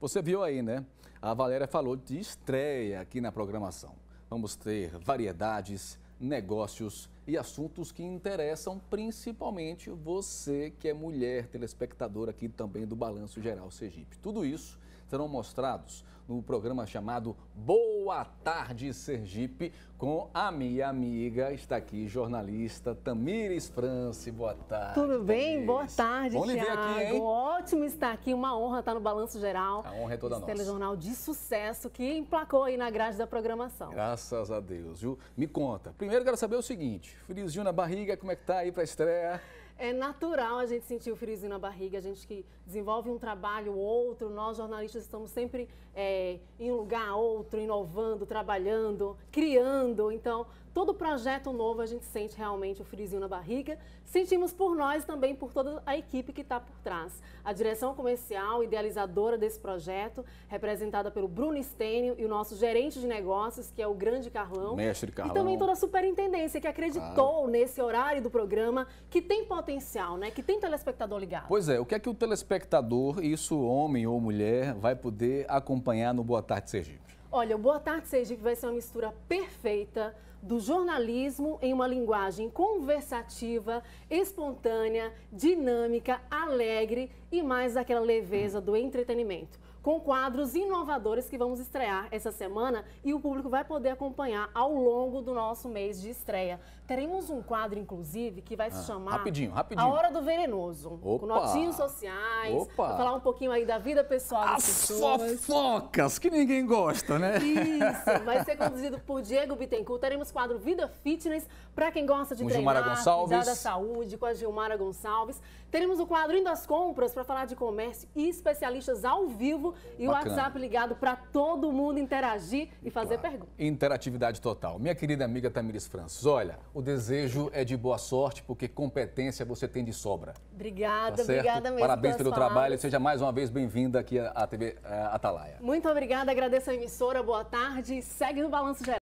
Você viu aí, né? A Valéria falou de estreia aqui na programação. Vamos ter variedades, negócios e assuntos que interessam principalmente você que é mulher, telespectador aqui também do Balanço Geral Sergipe. Tudo isso serão mostrados no programa chamado Boa Tarde Sergipe, com a minha amiga, está aqui, jornalista Tamires France. Boa tarde. Tudo bem? Tamires. Boa tarde, Tiago Aqui, Ótimo estar aqui, uma honra estar no Balanço Geral. A honra é toda Esse nossa. telejornal de sucesso que emplacou aí na grade da programação. Graças a Deus, viu? Me conta. Primeiro quero saber o seguinte, friozinho na barriga, como é que tá aí pra estreia? É natural a gente sentir o friozinho na barriga, a gente que desenvolve um trabalho, outro, nós jornalistas estamos sempre é, em um lugar, outro, inovando, trabalhando, criando. Então, todo projeto novo a gente sente realmente o friozinho na barriga. Sentimos por nós também, por toda a equipe que está por trás. A direção comercial, idealizadora desse projeto, representada pelo Bruno Stênio e o nosso gerente de negócios, que é o grande Carlão. Mestre Carlão. E também toda a superintendência que acreditou ah. nesse horário do programa, que tem potencial potencial, né? Que tem telespectador ligado. Pois é, o que é que o telespectador, isso homem ou mulher, vai poder acompanhar no Boa Tarde Sergipe? Olha, o Boa Tarde Sergipe vai ser uma mistura perfeita do jornalismo em uma linguagem conversativa, espontânea, dinâmica, alegre e mais aquela leveza do entretenimento com quadros inovadores que vamos estrear essa semana e o público vai poder acompanhar ao longo do nosso mês de estreia. Teremos um quadro, inclusive, que vai se ah, chamar... Rapidinho, rapidinho. A Hora do Venenoso. Opa. Com notinhos sociais, Opa. falar um pouquinho aí da vida pessoal das As pessoas. fofocas, que ninguém gosta, né? Isso, vai ser conduzido por Diego Bittencourt. Teremos quadro Vida Fitness, para quem gosta de com treinar, Gilmara da saúde, com a Gilmara Gonçalves. Teremos o quadro Indo às Compras, para falar de comércio e especialistas ao vivo vivo e Bacana. o WhatsApp ligado para todo mundo interagir e fazer claro. perguntas. Interatividade total. Minha querida amiga Tamires Francis, olha, o desejo é de boa sorte, porque competência você tem de sobra. Obrigada, tá obrigada mesmo. Parabéns pelo trabalho trabalho. Seja mais uma vez bem-vinda aqui à TV eh, Atalaia. Muito obrigada, agradeço a emissora, boa tarde. Segue no Balanço Geral.